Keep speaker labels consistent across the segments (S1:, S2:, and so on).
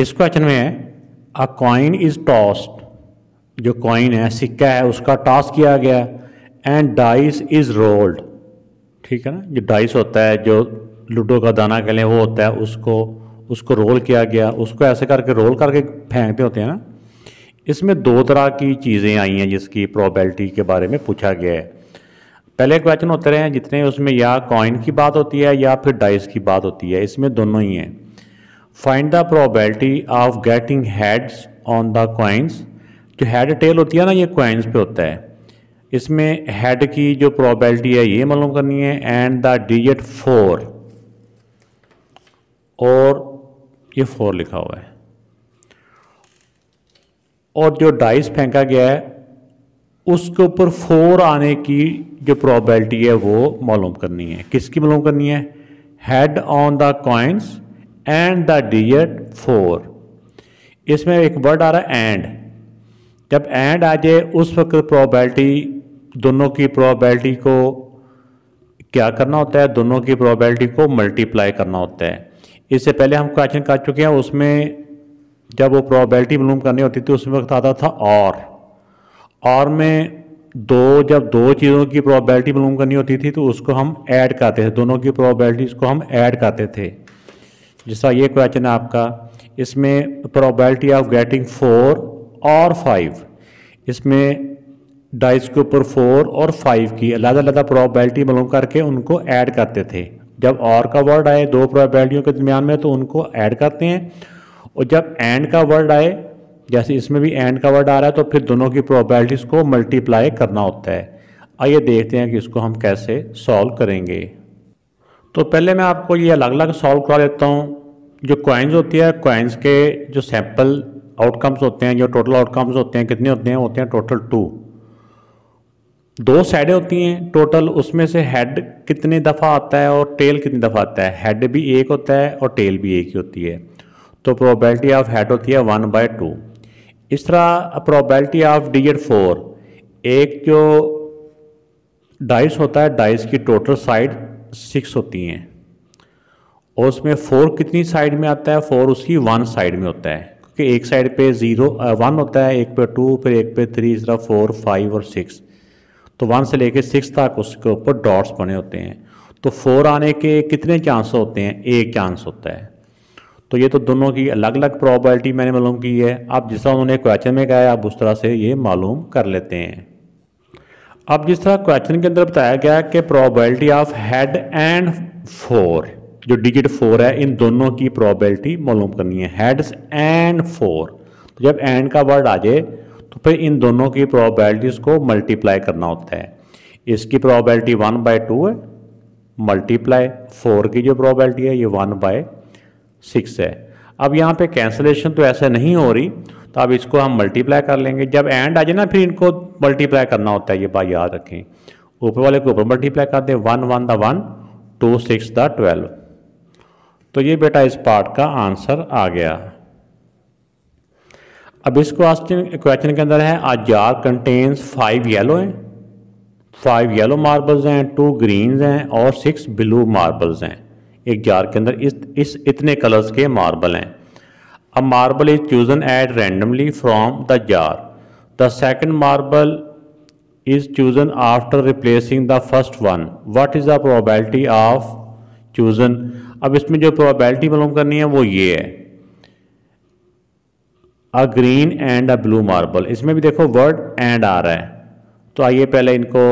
S1: इस क्वेश्चन में a coin is tossed जो कॉइन है सिक्का है उसका टॉस किया गया एंड डाइस इज रोल्ड ठीक है ना जो डाइस होता है जो लूडो का दाना कह लें वो होता है उसको उसको रोल किया गया उसको ऐसे करके रोल करके फेंकते होते हैं ना इसमें दो तरह की चीज़ें आई हैं जिसकी प्रोबेबिलिटी के बारे में पूछा गया है पहले क्वेश्चन होते रहे हैं जितने उसमें या कॉइन की बात होती है या फिर डाइस की बात होती है इसमें दोनों ही हैं find the probability of getting heads on the coins जो हेड टेल होती है ना ये कॉइन्स पे होता है इसमें हेड की जो प्रोबेबिलिटी है ये मालूम करनी है एंड द डिजिट फोर और ये फोर लिखा हुआ है और जो डाइस फेंका गया है उसके ऊपर फोर आने की जो प्रोबेबिलिटी है वो मालूम करनी है किसकी मालूम करनी है head on the coins and the digit four इसमें एक वर्ड आ रहा है एंड जब एंड आ जाए उस वक्त प्रोबेबिलिटी दोनों की प्रोबेबिलिटी को क्या करना होता है दोनों की प्रोबेबिलिटी को मल्टीप्लाई करना होता है इससे पहले हम क्वेश्चन कर चुके हैं उसमें जब वो प्रोबेबिलिटी मालूम करनी होती थी उस वक्त आता था और और में दो जब दो चीज़ों की प्रोबेबिलिटी मालूम करनी होती थी तो उसको हम ऐड करते थे दोनों की प्रोबेबिलिटीज़ को हम ऐड करते थे जैसा ये क्वेश्चन है आपका इसमें प्रोबेबिलिटी ऑफ गेटिंग फोर और फाइव इसमें डाइस के ऊपर फोर और फाइव की अलग अलग प्रोबेबिलिटी मालूम करके उनको ऐड करते थे जब और का वर्ड आए दो प्रोबेबिलिटियों के दरमियान में तो उनको ऐड करते हैं और जब एंड का वर्ड आए जैसे इसमें भी एंड का वर्ड आ रहा है तो फिर दोनों की प्रोबेबिलिटीज़ को मल्टीप्लाई करना होता है आइए देखते हैं कि इसको हम कैसे सॉल्व करेंगे तो पहले मैं आपको ये अलग अलग सॉल्व करा देता हूँ जो कॉइन्स होती है कॉइन्स के जो सैम्पल आउटकम्स होते हैं जो टोटल आउटकम्स होते हैं कितने होते हैं होते हैं टोटल टू दो साइडें होती हैं टोटल उसमें से हेड कितनी दफ़ा आता है और टेल कितनी दफ़ा आता है हेड भी एक होता है और टेल भी एक ही होती है तो प्रोबेबिलिटी ऑफ हेड होती है वन बाय टू इस तरह प्रोबेबिलिटी ऑफ डिजिट फोर एक जो डाइस होता है डाइस की टोटल साइड सिक्स होती हैं और उसमें फोर कितनी साइड में आता है फोर उसकी वन साइड में होता है क्योंकि एक साइड पे ज़ीरो वन होता है एक पे टू फिर एक पे थ्री इस तरह फोर फाइव और सिक्स तो वन से लेके सिक्स तक उसके ऊपर डॉट्स बने होते हैं तो फोर आने के कितने चांस होते हैं एक चांस होता है तो ये तो दोनों की अलग अलग प्रॉबलिटी मैंने मालूम की है आप जिस तरह उन्होंने क्वेश्चन में कहा है आप उस तरह से ये मालूम कर लेते हैं अब जिस तरह क्वेश्चन के अंदर बताया गया कि probability of head and four जो डिजिट फोर है इन दोनों की प्रोबेबिलिटी मालूम करनी है हेड्स एंड फोर तो जब एंड का वर्ड आ जाए तो फिर इन दोनों की प्रोबेबिलिटीज को मल्टीप्लाई करना होता है इसकी प्रोबेबिलिटी वन बाय टू है मल्टीप्लाई फोर की जो प्रोबेबिलिटी है ये वन बाय सिक्स है अब यहाँ पे कैंसलेशन तो ऐसे नहीं हो रही तो अब इसको हम मल्टीप्लाई कर लेंगे जब एंड आ जाए ना फिर इनको मल्टीप्लाई करना होता है ये बात याद रखें ऊपर वाले को ऊपर मल्टीप्लाई कर दें one one the one two six the twelve तो ये बेटा इस पार्ट का आंसर आ गया अब इस क्वेश्चन क्वेश्चन के अंदर है a jar contains five yellow हैं फाइव येलो मार्बल्स हैं टू ग्रीन्स हैं और सिक्स ब्लू मार्बल्स हैं एक जार के अंदर इस इस इतने कलर्स के मार्बल हैं A marble is chosen at randomly from the jar. The second marble is chosen after replacing the first one. What is the probability of chosen? अब इसमें जो probability मालूम करनी है वो ये है A green and a blue marble. इसमें भी देखो word and आ रहा है तो आइए पहले इनको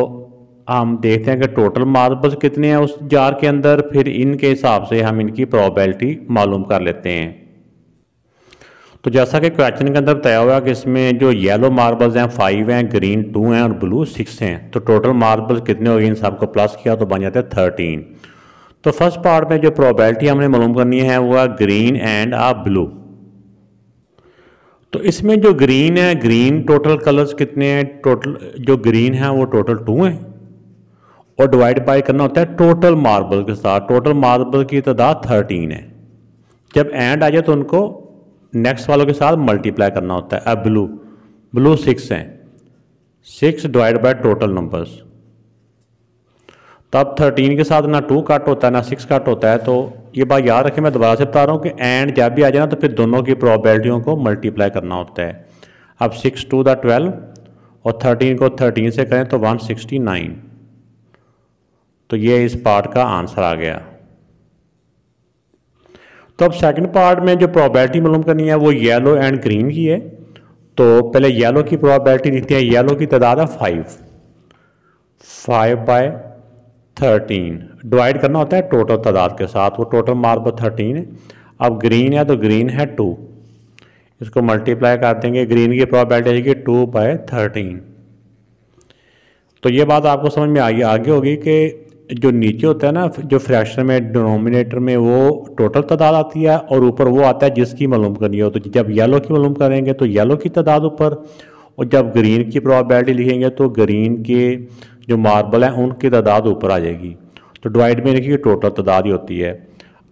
S1: हम देखते हैं कि टोटल मार्बल्स कितने हैं उस जार के अंदर फिर इनके हिसाब से हम इनकी प्रोबेबिलिटी मालूम कर लेते हैं तो जैसा कि क्वेश्चन के अंदर बताया हुआ कि इसमें जो येलो मार्बल्स हैं फाइव हैं ग्रीन टू हैं और ब्लू सिक्स हैं तो टोटल मार्बल कितने हो गए इन सबको प्लस किया तो बन जाते हैं थर्टीन तो फर्स्ट पार्ट में जो प्रोबेबिलिटी हमने मालूम करनी है वो है ग्रीन एंड आ ब्लू तो इसमें जो ग्रीन है ग्रीन टोटल कलर्स कितने हैं टोटल जो ग्रीन है वो टोटल टू हैं और डिवाइड बाय करना होता है टोटल मार्बल के साथ टोटल मार्बल की तादाद थर्टीन है जब एंड आ जाए तो उनको नेक्स्ट वालों के साथ मल्टीप्लाई करना होता है अब ब्लू ब्लू सिक्स हैं six divide by total numbers तो अब थर्टीन के साथ ना टू कट होता है ना सिक्स कट होता है तो ये बात याद रखें मैं दोबारा से बता रहा हूँ कि एंड जब भी आ जाए ना तो फिर दोनों की प्रॉबेलिटियों को मल्टीप्लाई करना होता है अब सिक्स टू द ट्वेल्व और थर्टीन को थर्टीन से करें तो वन सिक्सटी नाइन तो ये इस पार्ट का आंसर आ गया तो अब सेकंड पार्ट में जो प्रॉबलिटी मालूम करनी है वो येलो एंड ग्रीन की है तो पहले येलो की प्रोबेबिलिटी लिखते हैं येलो की तादाद है five five by thirteen divide करना होता है टोटल तादाद के साथ वो टोटल मार्क पर थर्टीन है अब ग्रीन है तो ग्रीन है टू इसको मल्टीप्लाई कर देंगे ग्रीन की प्रॉबलिटी आएगी टू बाय थर्टीन तो ये बात आपको समझ में आई आगे होगी कि जो नीचे होता है ना जो फ्रैक्शन में डिनोमिनेटर में वो टोटल तादाद आती है और ऊपर वो आता है जिसकी मालूम करनी हो तो जब येलो की मालूम करेंगे तो येलो की तादाद ऊपर और जब ग्रीन की प्रॉबिलिटी लिखेंगे तो ग्रीन के जो मार्बल हैं उनकी तादाद ऊपर आ जाएगी तो डिवाइड में लिखेगी टोटल तादाद ही होती है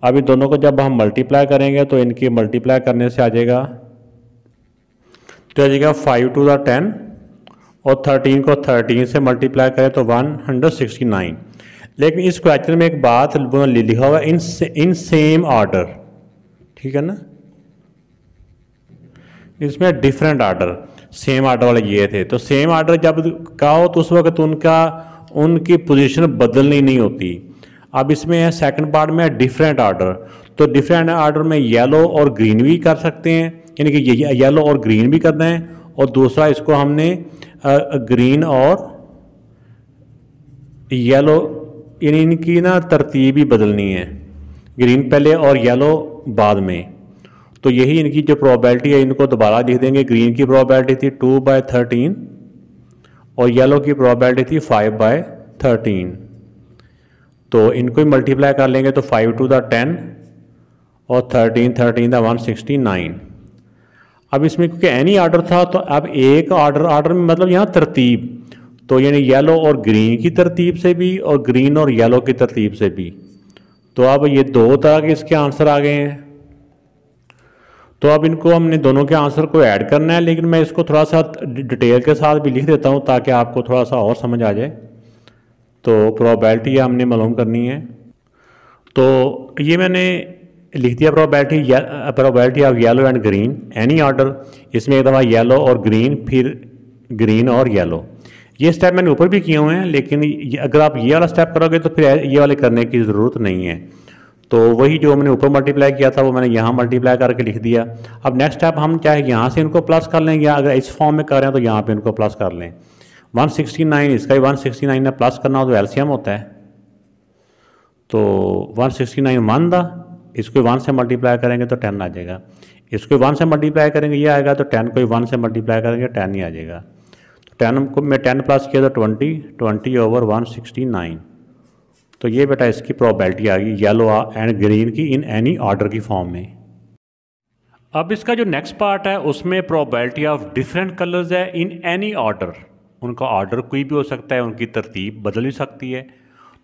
S1: अब इन दोनों को जब हम मल्टीप्लाई करेंगे तो इनकी मल्टीप्लाई करने से आ जाएगा तो आ जाएगा फाइव टू द टेन और थर्टीन को थर्टीन से मल्टीप्लाई करें तो वन हंड्रेड सिक्सटी नाइन लेकिन इस क्वेश्चन में एक बात लिखा हुआ इन इन सेम ऑर्डर ठीक है ना इसमें डिफरेंट ऑर्डर सेम ऑर्डर वाले ये थे तो सेम ऑर्डर जब का हो तो उस वक्त उनका उनकी पोजीशन बदलनी नहीं होती अब इसमें है सेकंड पार्ट में डिफरेंट ऑर्डर तो डिफरेंट ऑर्डर में येलो और ग्रीन भी कर सकते हैं यानी कि ये येलो और ग्रीन भी करना है और दूसरा इसको हमने ग्रीन और येलो इन इनकी ना तरतीब ही बदलनी है ग्रीन पहले और येलो बाद में तो यही इनकी जो प्रोबेबिलिटी है इनको दोबारा लिख देंगे ग्रीन की प्रोबेबिलिटी थी टू बाय थर्टीन और येलो की प्रोबेबिलिटी थी फाइव बाय थर्टीन तो इनको ही मल्टीप्लाई कर लेंगे तो फाइव टू द टेन और thirteen thirteen the one sixty nine अब इसमें क्योंकि एनी ऑर्डर था तो अब एक ऑर्डर ऑर्डर में मतलब यहाँ तरतीब तो यानी येलो और ग्रीन की तरतीब से भी और ग्रीन और येलो की तरतीब से भी तो अब ये दो तरह के इसके आंसर आ गए हैं तो अब इनको हमने दोनों के आंसर को ऐड करना है लेकिन मैं इसको थोड़ा सा डिटेल के साथ भी लिख देता हूँ ताकि आपको थोड़ा सा और समझ आ जाए तो प्रोबेबिलिटी हमने मालूम करनी है तो ये मैंने लिख दिया probability probability of yellow and green any order इसमें एक दफ़ा येलो और ग्रीन फिर ग्रीन और येलो ये स्टेप मैंने ऊपर भी किए हुए हैं लेकिन अगर आप ये वाला स्टेप करोगे तो फिर ये वाले करने की ज़रूरत नहीं है तो वही जो हमने ऊपर मल्टीप्लाई किया था वो मैंने यहाँ मल्टीप्लाई करके लिख दिया अब नेक्स्ट स्टेप हम चाहे यहाँ से इनको प्लस कर लें या अगर इस फॉर्म में कर रहे हैं तो यहाँ पर इनको प्लस कर लें वन इसका ही वन सिक्सटी प्लस करना हो तो एल्सियम होता है तो 169 सिक्सटी नाइन वन था इसको वन से मल्टीप्लाई करेंगे तो टेन आ जाएगा इसको वन से मल्टीप्लाई करेंगे ये आएगा तो टेन को वन से मल्टीप्लाई करेंगे टेन तो ही आ जाएगा टेन को मैं टेन प्लस किया था तो twenty twenty over one sixty nine तो ये बेटा इसकी प्रॉबलिटी आ गई येलो एंड ग्रीन की इन एनी ऑर्डर की फॉर्म में अब इसका जो नेक्स्ट पार्ट है उसमें प्रॉबलिटी ऑफ डिफरेंट कलर्स है इन एनी ऑर्डर उनका ऑर्डर कोई भी हो सकता है उनकी तरतीब बदल भी सकती है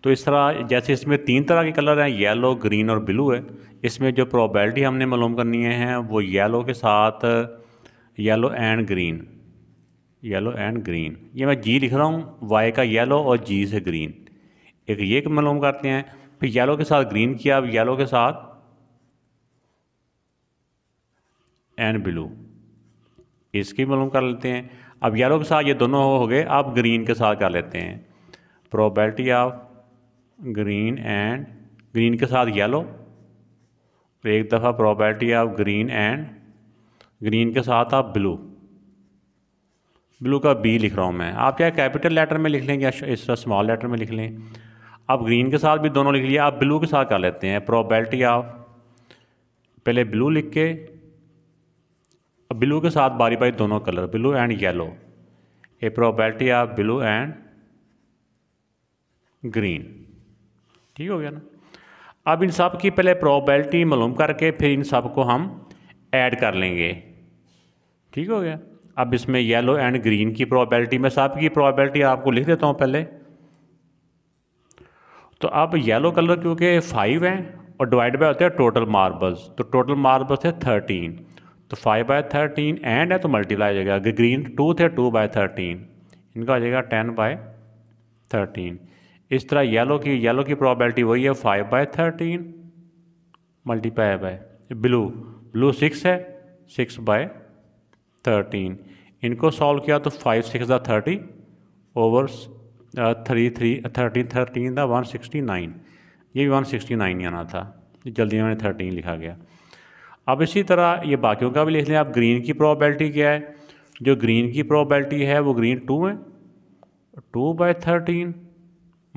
S1: तो इस तरह जैसे इसमें तीन तरह के कलर हैं येलो ग्रीन और ब्लू है इसमें जो प्रॉबलिटी हमने मालूम करनी है वो येलो के साथ yellow and green yellow and green ये मैं जी लिख रहा हूँ वाई का येलो और जी से ग्रीन एक ये मालूम करते हैं फिर येलो के साथ ग्रीन किया अब येलो के साथ एंड ब्लू इसकी मालूम कर लेते हैं अब येलो के साथ ये दोनों हो गए आप ग्रीन के साथ कर लेते हैं probability of green and green के साथ येलो एक दफ़ा probability of green and green के साथ आप ब्लू ब्लू का बी लिख रहा हूँ मैं आप क्या कैपिटल लेटर में लिख लें या इस तरह स्मॉल लेटर में लिख लें आप ग्रीन के साथ भी दोनों लिख लिया आप ब्लू के साथ कर लेते हैं प्रोबेबिलिटी ऑफ पहले ब्लू लिख के ब्लू के साथ बारी बारी दोनों कलर ब्लू एंड येलो ए probability of blue and green ठीक हो गया ना अब इन सब की पहले प्रोबेबिलिटी मालूम करके फिर इन सब को हम ऐड कर लेंगे ठीक हो गया अब इसमें येलो एंड ग्रीन की प्रोबेबिलिटी मैं सब की प्रोबेबिलिटी आपको लिख देता हूँ पहले तो अब येलो कलर क्योंकि फाइव हैं और डिवाइड बाय होते हैं टोटल मार्बल्स तो टोटल मार्बल्स है थर्टीन तो फाइव बाय थर्टीन एंड है तो मल्टीप्लाई हो जाएगा ग्रीन टू थे टू बाय थर्टीन इनका हो जाएगा टेन बाय थर्टीन इस तरह येलो की येलो की प्रोबेबिलिटी वही है five by thirteen multiply by blue blue six है सिक्स बाय थर्टीन इनको सॉल्व किया तो five six the thirty over three three thirteen thirteen the one sixty nine ये भी वन सिक्सटी नाइन ही आना था जल्दी मैंने थर्टीन लिखा गया अब इसी तरह ये बाकियों का भी लिख लें आप ग्रीन की प्रोबेबिलिटी क्या है जो ग्रीन की प्रोबेबिलिटी है वो ग्रीन टू है two by thirteen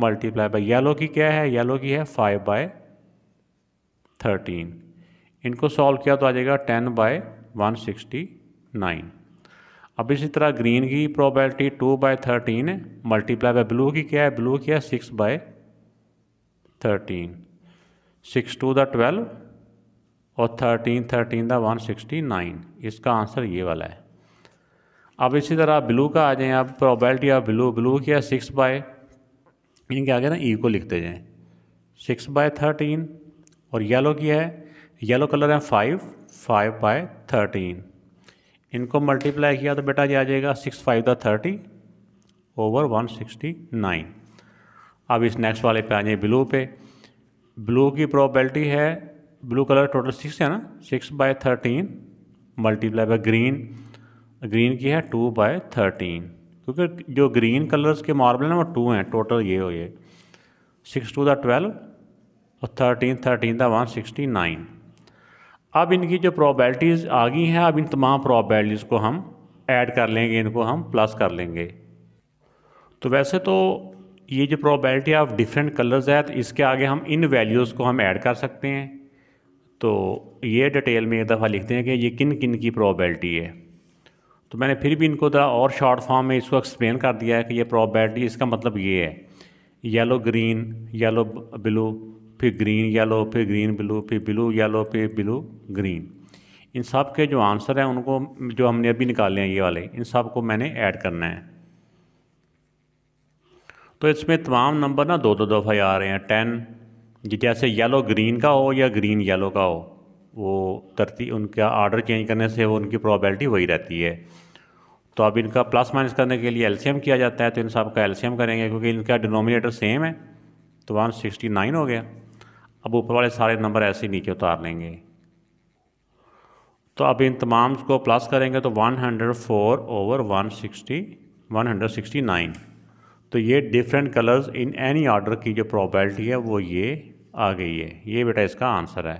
S1: multiply by yellow की क्या है येलो की है फाइव बाय थर्टीन इनको सॉल्व किया तो आ जाएगा ten by one sixty nine अब इसी तरह ग्रीन की probability two by thirteen multiply by blue की क्या है ब्लू की है six by thirteen six two the twelve और thirteen thirteen the one sixty nine इसका आंसर ये वाला है अब इसी तरह ब्लू का आ जाए आप प्रोबेबिलिटी ऑफ ब्लू ब्लू की है सिक्स बाय इनके आगे ना ई e को लिखते जाए सिक्स बाय थर्टीन और येलो की है येलो कलर है फाइव फाइव बाय थर्टीन इनको मल्टीप्लाई किया तो बेटा ये आ जाएगा six five the thirty over one sixty nine अब इस नेक्स्ट वाले पे आ जाए ब्लू पे ब्लू की प्रोबेबिलिटी है ब्लू कलर टोटल सिक्स है ना six by thirteen multiply by green green की है टू बाय थर्टीन क्योंकि जो ग्रीन कलर्स के मार्बल हैं वो टू हैं टोटल ये हो ये सिक्स टू द ट्वेल्व और thirteen thirteen the one sixty nine अब इनकी जो प्रॉबलिटीज़ आ गई हैं अब इन तमाम प्रॉबलिटीज़ को हम ऐड कर लेंगे इनको हम प्लस कर लेंगे तो वैसे तो ये जो प्रॉबलिटी ऑफ डिफरेंट कलर्स है तो इसके आगे हम इन वैल्यूज़ को हम ऐड कर सकते हैं तो ये डिटेल में एक दफ़ा लिखते हैं कि ये किन किन की प्रॉबलिटी है तो मैंने फिर भी इनको दा और शॉर्ट फॉर्म में इसको एक्सप्लेन कर दिया है कि ये प्रॉबलिटी इसका मतलब ये है येलो ग्रीन येलो ब्लू फिर ग्रीन येलो फिर ग्रीन ब्लू फिर ब्लू येलो फिर ब्लू ग्रीन इन सब के जो आंसर हैं उनको जो हमने अभी निकाले हैं ये वाले इन सब को मैंने ऐड करना है तो इसमें तमाम नंबर ना दो दो दफ़ा आ रहे हैं टेन जैसे येलो ग्रीन का हो या ग्रीन येलो का हो वो तरती उनका आर्डर चेंज करने से वो उनकी प्रोबेबिलिटी वही रहती है तो अब इनका प्लस माइनस करने के लिए एलसीएम किया जाता है तो इन सब का एलसीएम करेंगे क्योंकि इनका डिनोमिनेटर सेम है तो वन सिक्सटी नाइन हो गया अब ऊपर वाले सारे नंबर ऐसे ही नीचे उतार लेंगे तो अब इन तमाम को प्लस करेंगे तो 104 ओवर 160 169 तो ये different colours in any order की जो प्रोबेबिलिटी है वो ये आ गई है ये बेटा इसका आंसर है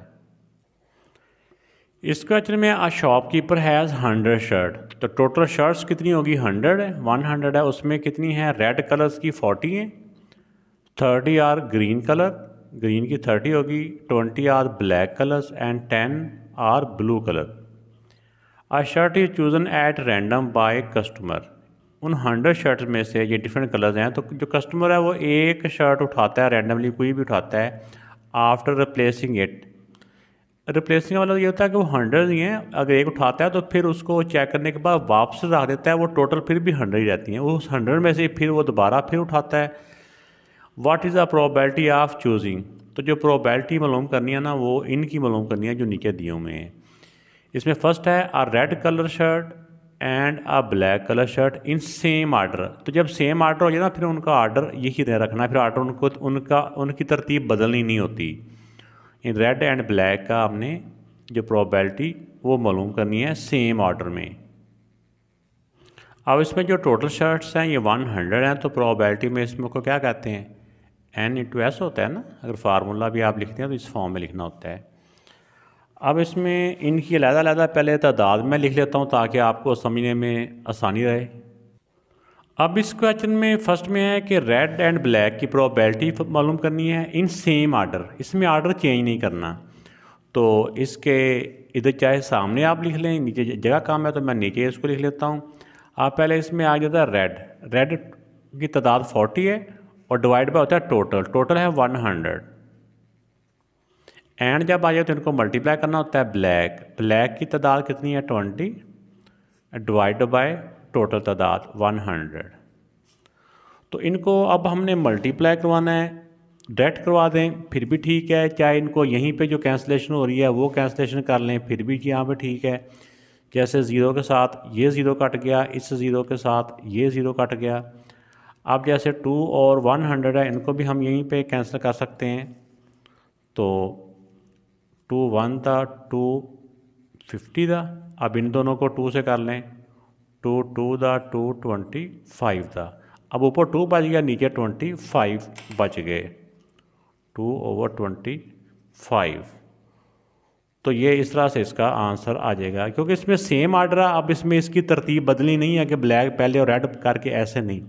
S1: इस क्वेश्चन में आ शॉपकीपर हैज़ हंड्रेड शर्ट तो टोटल शर्ट्स कितनी होगी हंड्रेड है वन हंड्रेड है उसमें कितनी है रेड कलर्स की फोर्टी है thirty are green colour green की थर्टी होगी twenty are black colours and ten are blue colour a shirt is chosen at random by customer उन हंड्रेड शर्ट्स में से ये डिफरेंट कलर्स हैं तो जो कस्टमर है वो एक शर्ट उठाता है रैंडमली कोई भी उठाता है आफ्टर रिप्लेसिंग इट रिप्लेसिंग वाला ये होता है कि वो हंड्रेड ही हैं अगर एक उठाता है तो फिर उसको चेक करने के बाद वापस रख देता है वो टोटल फिर भी हंड्रेड ही रहती हैं उस हंड्रेड में से फिर वो दोबारा फिर उठाता है what is the probability of choosing तो जो प्रोबेलिटी मालूम करनी है ना वो इनकी मालूम करनी है जो नीचे दिए हुए हैं इसमें फ़र्स्ट है a red colour shirt and a black colour shirt in same order तो जब सेम आर्डर हो जाए ना फिर उनका आर्डर यही रखना फिर आर्डर उनको उनका उनकी तरतीब बदलनी नहीं होती इन रेड एंड ब्लैक का आपने जो प्रोबेलिटी वो मालूम करनी है सेम ऑर्डर में अब इसमें जो टोटल शर्ट्स हैं ये 100 हैं तो प्रोबेलिटी में इसमें को क्या कहते हैं एन इंटू एस होता है ना अगर फार्मूला भी आप लिखते हैं तो इस फॉर्म में लिखना होता है अब इसमें इनकी अलहदा अलहदा पहले तादाद में लिख लेता हूँ ताकि आपको समझने में आसानी रहे अब इस क्वेश्चन में फर्स्ट में है कि रेड एंड ब्लैक की प्रोबेबिलिटी मालूम करनी है इन सेम आर्डर इसमें आर्डर चेंज नहीं करना तो इसके इधर चाहे सामने आप लिख लें नीचे जगह काम है तो मैं नीचे इसको लिख लेता हूँ आप पहले इसमें आ जाता है रेड रेड की तादाद फोर्टी है और डिवाइड बाय होता है टोटल टोटल है वन हंड्रेड एंड जब आ जाए तो इनको मल्टीप्लाई करना होता है ब्लैक ब्लैक की तादाद कितनी है ट्वेंटी डिवाइड बाय टोटल तादाद वन हंड्रेड तो इनको अब हमने मल्टीप्लाई करवाना है डायरेक्ट करवा दें फिर भी ठीक है चाहे इनको यहीं पे जो कैंसलेशन हो रही है वो कैंसलेशन कर लें फिर भी यहाँ पे ठीक है जैसे ज़ीरो के साथ ये ज़ीरो कट गया इस ज़ीरो के साथ ये ज़ीरो कट गया अब जैसे टू और वन हंड्रेड है इनको भी हम यहीं पे कैंसिल कर सकते हैं तो टू वन था टू फिफ्टी था अब इन दोनों को टू से कर लें टू टू था टू ट्वेंटी फाइव था अब ऊपर टू बच गया नीचे ट्वेंटी फाइव बच गए टू ओवर ट्वेंटी फाइव तो ये इस तरह से इसका आंसर आ जाएगा क्योंकि इसमें सेम आर्डर है अब इसमें इसकी तरतीब बदली नहीं है कि ब्लैक पहले और रेड करके ऐसे नहीं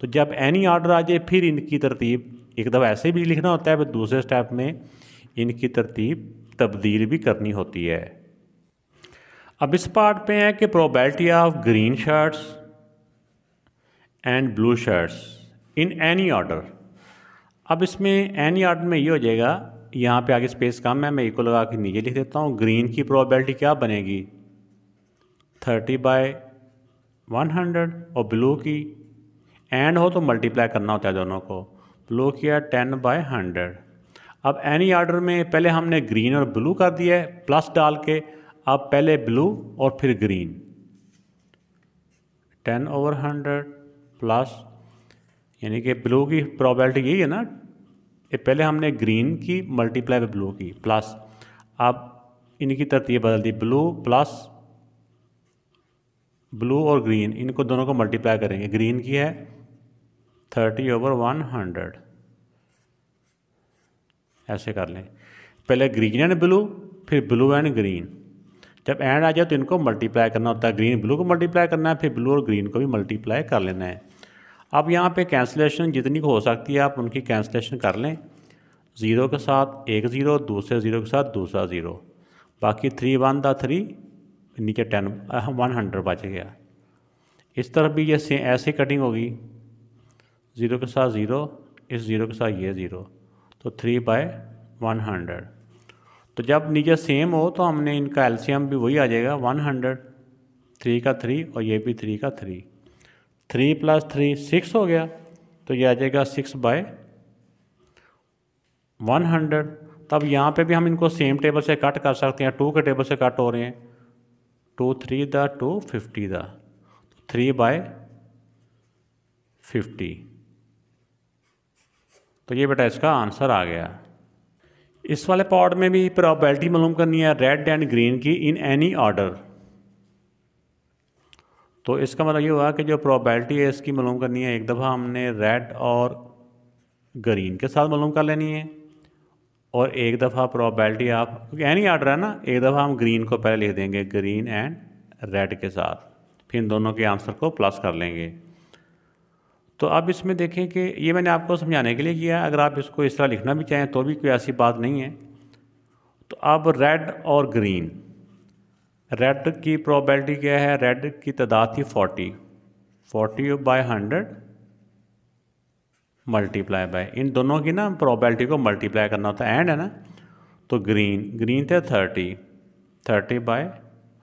S1: तो जब एनी ऑर्डर आ जाए फिर इनकी तरतीब एक दफ़ा ऐसे भी लिखना होता है दूसरे स्टेप में इनकी तरतीब तब्दील भी करनी होती है अब इस पार्ट पे है कि probability of green shirts and blue shirts in any order अब इसमें एनी ऑर्डर में ये हो जाएगा यहाँ पे आगे स्पेस कम है मैं को लगा के नीचे लिख देता हूँ ग्रीन की प्रोबेबिलिटी क्या बनेगी थर्टी बाय वन हंड्रेड और ब्लू की एंड हो तो मल्टीप्लाई करना होता है दोनों को ब्लू किया टेन बाय हंड्रेड अब एनी आर्डर में पहले हमने ग्रीन और ब्लू कर दिया है प्लस डाल के अब पहले ब्लू और फिर green ten over hundred plus यानी कि ब्लू की प्रॉबलिटी यही है ना ये पहले हमने ग्रीन की मल्टीप्लाई पर ब्लू की प्लस अब इनकी तरतीब बदल दी ब्लू प्लस ब्लू और ग्रीन इनको दोनों को मल्टीप्लाई करेंगे ग्रीन की है थर्टी ओवर वन हंड्रेड ऐसे कर लें पहले ग्रीन एंड ब्लू फिर ब्लू एंड ग्रीन जब एंड आ जाए तो इनको मल्टीप्लाई करना होता है ग्रीन ब्लू को मल्टीप्लाई करना है फिर ब्लू और ग्रीन को भी मल्टीप्लाई कर लेना है अब यहाँ पे कैंसिलेशन जितनी हो सकती है आप उनकी कैंसिलेशन कर लें ज़ीरो के साथ एक ज़ीरो दूसरे ज़ीरो के साथ दूसरा ज़ीरो बाकी थ्री वन था थ्री नीचे टेन वन हंड्रेड बच गया इस तरफ भी ये ऐसे कटिंग होगी ज़ीरो के साथ ज़ीरो इस ज़ीरो के साथ ये ज़ीरो तो थ्री बाय वन हंड्रेड तो जब नीचे सेम हो तो हमने इनका एलसीएम भी वही आ जाएगा वन हंड्रेड थ्री का थ्री और ये भी थ्री का three three plus three six हो गया तो ये आ जाएगा सिक्स बाय वन हंड्रेड तब यहाँ पे भी हम इनको सेम टेबल से कट कर सकते हैं टू के टेबल से कट हो रहे हैं two three the two fifty the three by fifty तो ये बेटा इसका आंसर आ गया इस वाले पॉड में भी प्रॉबलिटी मालूम करनी है रेड एंड ग्रीन की इन एनी ऑर्डर तो इसका मतलब ये हुआ कि जो प्रॉबलिटी है इसकी मालूम करनी है एक दफ़ा हमने रेड और ग्रीन के साथ मालूम कर लेनी है और एक दफ़ा प्रॉबलिटी आप क्योंकि एनी ऑर्डर है ना एक दफ़ा हम ग्रीन को पहले लिख देंगे ग्रीन एंड रेड के साथ फिर इन दोनों के आंसर को प्लस कर लेंगे तो अब इसमें देखें कि ये मैंने आपको समझाने के लिए किया अगर आप इसको इस तरह लिखना भी चाहें तो भी कोई ऐसी बात नहीं है तो अब रेड और ग्रीन रेड की प्रोबेबिलिटी क्या है रेड की तादाद थी forty forty by hundred multiply by इन दोनों की ना प्रोबेबिलिटी को मल्टीप्लाई करना होता है एंड है ना तो ग्रीन ग्रीन थे थर्टी थर्टी बाय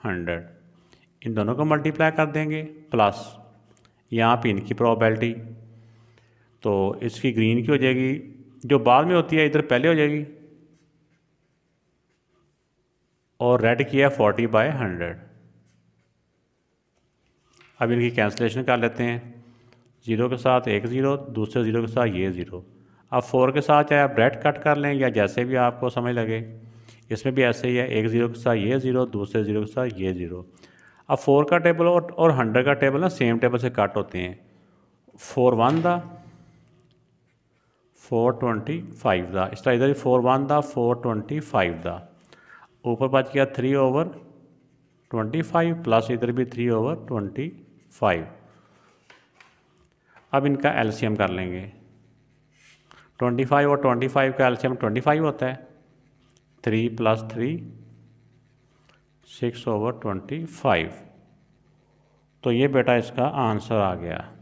S1: हंड्रेड इन दोनों को मल्टीप्लाई कर देंगे प्लस यहाँ पे इनकी प्रॉबलिटी तो इसकी ग्रीन की हो जाएगी जो बाद में होती है इधर पहले हो जाएगी और रेड की है फोर्टी बाय हंड्रेड अब इनकी कैंसलेशन कर लेते हैं ज़ीरो के साथ एक ज़ीरो दूसरे ज़ीरो के साथ ये ज़ीरो अब फोर के साथ चाहे आप रेड कट कर लें या जैसे भी आपको समझ लगे इसमें भी ऐसे ही है एक ज़ीरो के साथ ये ज़ीरो दूसरे ज़ीरो के साथ ये ज़ीरो अब फोर का टेबल और और हंड्रेड का टेबल ना सेम टेबल से कट होते हैं four one the four twenty five the इस तरह इधर ही four one the four twenty five the ऊपर बच गया three over twenty five plus इधर भी थ्री ओवर ट्वेंटी फाइव अब इनका एलसीएम कर लेंगे ट्वेंटी फाइव और ट्वेंटी फाइव का एलसीएम ट्वेंटी फाइव होता है three plus three six over twenty five तो ये बेटा इसका आंसर आ गया